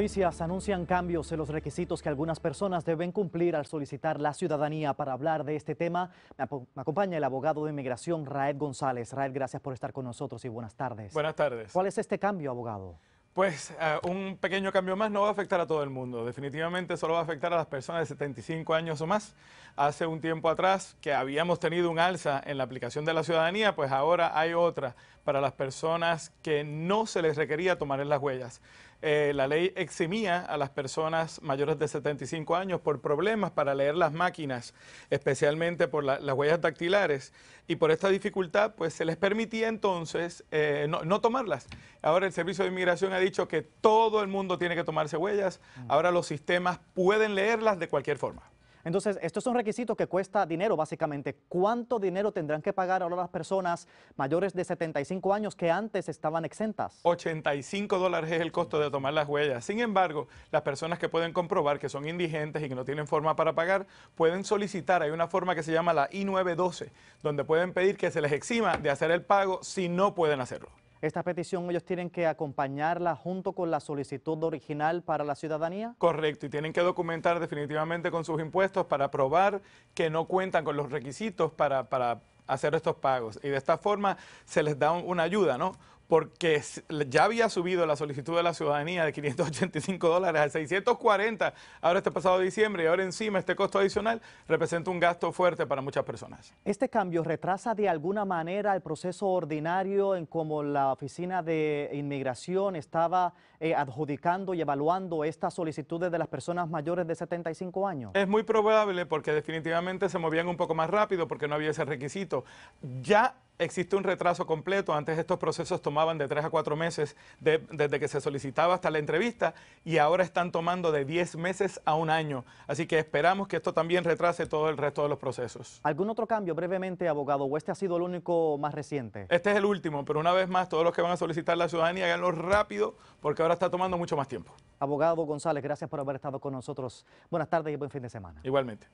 noticias anuncian cambios en los requisitos que algunas personas deben cumplir al solicitar la ciudadanía. Para hablar de este tema, me, acompaña el abogado de inmigración, Raed González. Raed, gracias por estar con nosotros y buenas tardes. Buenas tardes. ¿Cuál es este cambio, abogado? Pues eh, un pequeño cambio más no va a afectar a todo el mundo, definitivamente solo va a afectar a las personas de 75 años o más. Hace un tiempo atrás que habíamos tenido un alza en la aplicación de la ciudadanía, pues ahora hay otra para las personas que no se les requería tomar en las huellas. Eh, la ley eximía a las personas mayores de 75 años por problemas para leer las máquinas, especialmente por las huellas dactilares. Y por esta dificultad, pues se les permitía entonces eh, no, tomarlas. Ahora el Servicio de Inmigración dicho que todo el mundo tiene que tomarse huellas. Mm. Ahora los sistemas pueden leerlas de cualquier forma. Entonces, esto es un requisito que cuesta dinero, básicamente. ¿Cuánto dinero tendrán que pagar ahora las personas mayores de 75 años que antes estaban exentas? 85 dólares es el costo de tomar las huellas. Sin embargo, las personas que pueden comprobar que son indigentes y que no tienen forma para pagar, pueden solicitar, hay una forma que se llama la I-912, donde pueden pedir que se les exima de hacer el pago si no pueden hacerlo. Esta petición ellos tienen que acompañarla junto con la solicitud original para la ciudadanía. Correcto, y tienen que documentar definitivamente con sus impuestos para probar que no cuentan con los requisitos para, hacer estos pagos. Y de esta forma se les da una ayuda, ¿no? porque ya había subido la solicitud de la ciudadanía de 585 dólares a 640 ahora este pasado diciembre y ahora encima este costo adicional representa un gasto fuerte para muchas personas. ¿Este cambio retrasa de alguna manera el proceso ordinario en cómo la Oficina de Inmigración estaba eh, adjudicando y evaluando estas solicitudes de las personas mayores de 75 años? Es muy probable porque definitivamente se movían un poco más rápido porque no había ese requisito. Ya existe un retraso completo. Antes estos procesos tomaban de tres a cuatro meses desde que se solicitaba hasta la entrevista y ahora están tomando de diez meses a un año. Así que esperamos que esto también retrase todo el resto de los procesos. ¿Algún otro cambio brevemente, abogado? ¿O este ha sido el único más reciente? Este es el último, pero una vez más, todos los que van a solicitar la ciudadanía háganlo rápido porque ahora está tomando mucho más tiempo. Abogado González, gracias por haber estado con nosotros. Buenas tardes y buen fin de semana. Igualmente.